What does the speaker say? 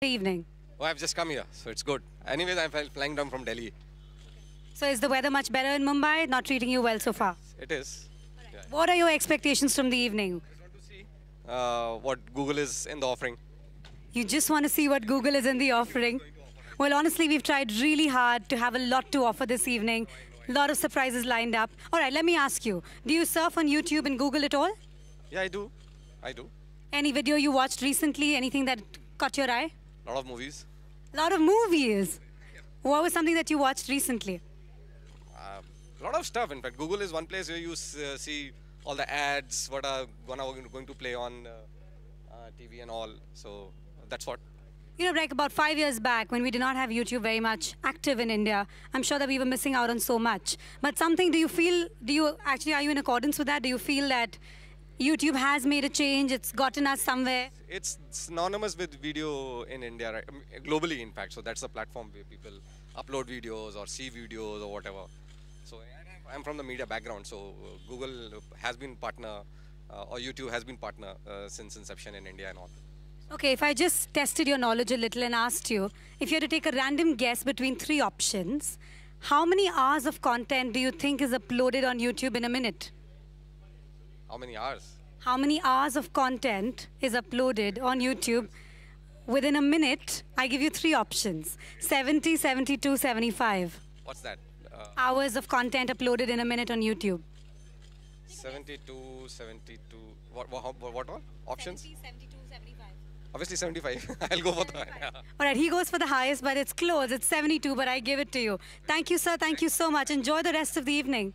Good evening. Oh, I've just come here, so it's good. Anyways, I'm flying down from Delhi. So is the weather much better in Mumbai? Not treating you well so far? It is. What are your expectations from the evening? I want to see uh, what Google is in the offering. You just want to see what Google is in the offering? Well, honestly, we've tried really hard to have a lot to offer this evening. A lot of surprises lined up. All right, let me ask you. Do you surf on YouTube and Google at all? Yeah, I do. I do. Any video you watched recently? Anything that caught your eye? A lot of movies. A lot of movies. Yeah. What was something that you watched recently? Um, a lot of stuff. In fact, Google is one place where you uh, see all the ads, what are going to play on uh, uh, TV and all. So that's what. You know, like about five years back, when we did not have YouTube very much active in India, I'm sure that we were missing out on so much. But something, do you feel, do you actually, are you in accordance with that? Do you feel that YouTube has made a change. It's gotten us somewhere. It's synonymous with video in India, right? globally, in fact. So that's the platform where people upload videos or see videos or whatever. So I'm from the media background. So uh, Google has been partner uh, or YouTube has been partner uh, since inception in India and all. Okay, if I just tested your knowledge a little and asked you, if you had to take a random guess between three options, how many hours of content do you think is uploaded on YouTube in a minute? How many hours? How many hours of content is uploaded on YouTube? Within a minute, I give you three options 70, 72, 75. What's that? Uh, hours of content uploaded in a minute on YouTube. 72, 72. What, what, what, what Options? 70, 72, 75. Obviously 75. I'll go for that. Yeah. All right, he goes for the highest, but it's close. It's 72, but I give it to you. Thank you, sir. Thank you so much. Enjoy the rest of the evening.